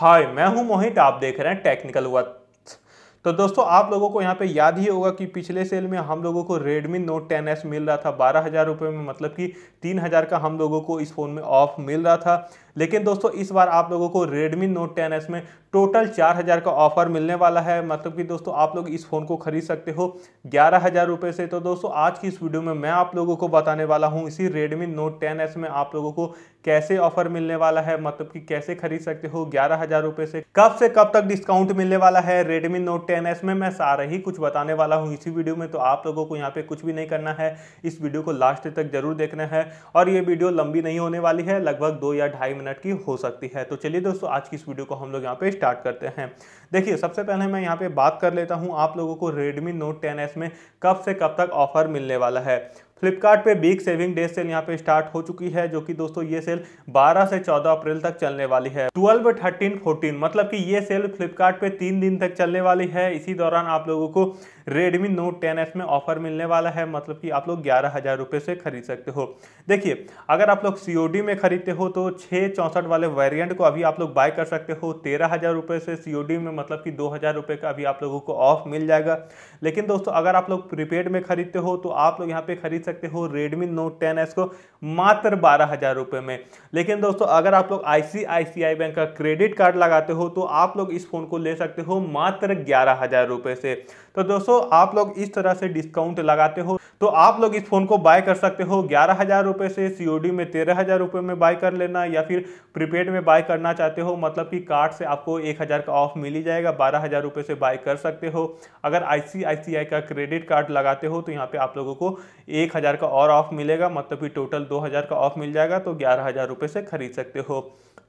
हाय मैं हूं मोहित आप देख रहे हैं टेक्निकल वर्थ तो दोस्तों आप लोगों को यहाँ पे याद ही होगा कि पिछले सेल में हम लोगों को Redmi Note 10s मिल रहा था बारह हज़ार रुपये में मतलब कि तीन हज़ार का हम लोगों को इस फ़ोन में ऑफ मिल रहा था लेकिन दोस्तों इस बार आप लोगों को रेडमी नोट टेन एस में टोटल चार हज़ार का ऑफर मिलने वाला है मतलब कि दोस्तों आप लोग इस फ़ोन को खरीद सकते हो ग्यारह हज़ार रुपये से तो दोस्तों आज की इस वीडियो में मैं आप लोगों को बताने वाला हूँ इसी रेडमी Note 10s में आप लोगों को कैसे ऑफर मिलने वाला है मतलब कि कैसे खरीद सकते हो ग्यारह हज़ार रुपये से कब से कब तक डिस्काउंट मिलने वाला है रेडमी नोट टेन एस में मैं सारा ही कुछ बताने वाला हूँ इसी वीडियो में तो आप लोगों को यहाँ पे कुछ भी नहीं करना है इस वीडियो को लास्ट तक जरूर देखना है और ये वीडियो लंबी नहीं होने वाली है लगभग दो या ढाई मिनट इंटरनेट की हो सकती है तो चलिए दोस्तों आज की इस वीडियो को हम लोग यहाँ पे स्टार्ट करते हैं देखिए सबसे पहले मैं यहाँ पे बात कर लेता हूँ आप लोगों को Redmi Note 10s में कब से कब तक ऑफर मिलने वाला है Flipkart big saving day sale यहाँ पे स्टार्ट हो चुकी है जो कि दोस्तों ये सेल 12 से 14 अप्रैल तक चलने वाली है 12, 13, 14 मतलब कि ये सेल फ्लिपकार्ट पे तीन दिन तक चलने वाली है इसी दौरान आप लोगों को रेडमी नोट टेन में ऑफर मिलने वाला है मतलब कि आप लोग ग्यारह हज़ार रुपये से खरीद सकते हो देखिए अगर आप लोग सी में खरीदते हो तो छः चौंसठ वाले वेरियंट को अभी आप लोग बाय कर सकते हो तेरह हज़ार रुपये से सी में मतलब कि दो हज़ार रुपये का अभी आप लोगों को ऑफ मिल जाएगा लेकिन दोस्तों अगर आप लोग प्रीपेड में खरीदते हो तो आप लोग यहाँ पे खरीद सकते हो रेडमी Note 10s को मात्र बारह हज़ार रुपये में लेकिन दोस्तों अगर आप लोग आईसीआईसीआई बैंक का क्रेडिट कार्ड लगाते हो तो आप लोग इस फ़ोन को ले सकते हो मात्र ग्यारह हज़ार रुपये से तो दोस्तों आप लोग इस तरह से डिस्काउंट लगाते हो तो आप लोग इस फ़ोन को बाय कर सकते हो ग्यारह हज़ार रुपये से सी में तेरह हज़ार रुपये में बाय कर लेना या फिर प्रीपेड में बाय करना चाहते हो मतलब कि कार्ड से आपको एक हज़ार का ऑफ मिल ही जाएगा बारह हज़ार रुपये से बाय कर सकते हो अगर आई का क्रेडिट कार्ड लगाते हो तो यहाँ पर आप लोगों को एक हज़ार का और ऑफ मिलेगा मतलब कि टोटल दो हज़ार का ऑफ मिल जाएगा तो ग्यारह हज़ार रुपये से खरीद सकते हो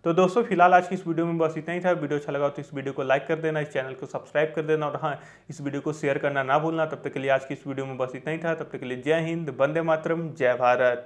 तो दोस्तों फिलहाल आज की इस वीडियो में बस इतना ही था वीडियो अच्छा लगा तो इस वीडियो को लाइक कर देना इस चैनल को सब्सक्राइब कर देना और हाँ इस वीडियो को शेयर करना ना भूलना तब तक के लिए आज की इस वीडियो में बस इतना ही था तब तक के लिए जय हिंद वंदे मातरम जय भारत